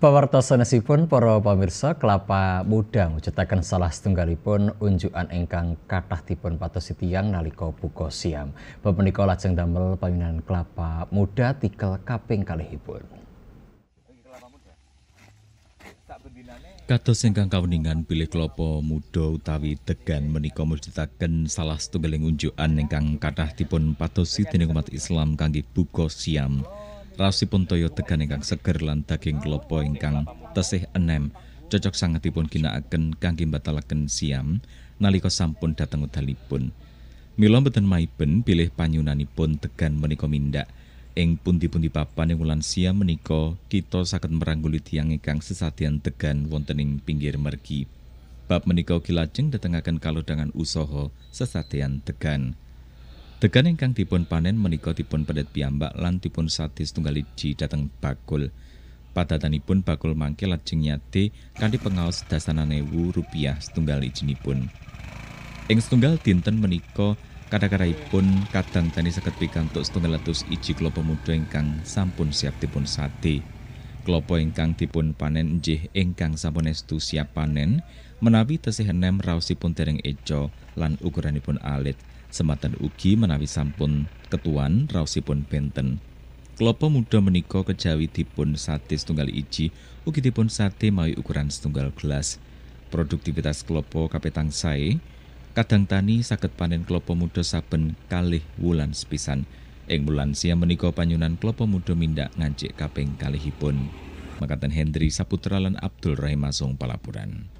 pun para pemirsa kelapa muda menciptakan salah setunggalipun unjuan engkang kathah dipun patosi tiyang nalika buka siam. Pemenika lajeng damel paminanan kelapa muda tikel kaping kalihipun. Kados ingkang kawuningan pilih kelopo muda utawi degan menika mujudaken salah setunggaling unjuan ingkang kathah dipun patosi dening umat Islam kangge buka siam. Rasipun toyo tegan ingkang seger lan daging klopo ingkang tesih enem cocok sangat dipun ginakaken kangge batalaken siam nalika sampun dateng udalipun. Mila mboten maiben bilih panyunanipun tegan menika mindak ing pundi-pundi papan ing wulan siam menika kita saged meranggulit tiyang ingkang sesadian tegan wonten ing pinggir mergi. Bab menika kilajeng datengaken kalodangan usaha sesadian tegan. Tegan ingkang dipun panen menika dipun pedet piyambak lan dipun sate setunggal iji dateng bakul. Padatanipun bakul mangke lajeng nyate kanthi pengaos dasanan ewu rupiah setunggal nipun. Ing setunggal dinten menika kadakaraipun kadang tani seket pikantuk setunggal atus iji kelopo muda ingkang sampun siap dipun sate. Kelopo ingkang dipun panen njih ingkang sampun estu siap panen menawi tesih enem rausipun tereng ejo lan ukuranipun alit. alit. Sematan ugi menawi sampun ketuan raosipun benten. Klopo muda menika kejawi dipun sate setunggal iji, ugi dipun sate mawi ukuran setunggal gelas. Produktivitas kelopo kapetang sae, kadang tani saged panen kelopo muda saben kalih wulan sepisan. Ing wulan siang menika panyunan kelopo muda mindak ngancik kaping kalihipun. Makatan Hendri Saputra lan Abdul Rahim Asung Palapuran.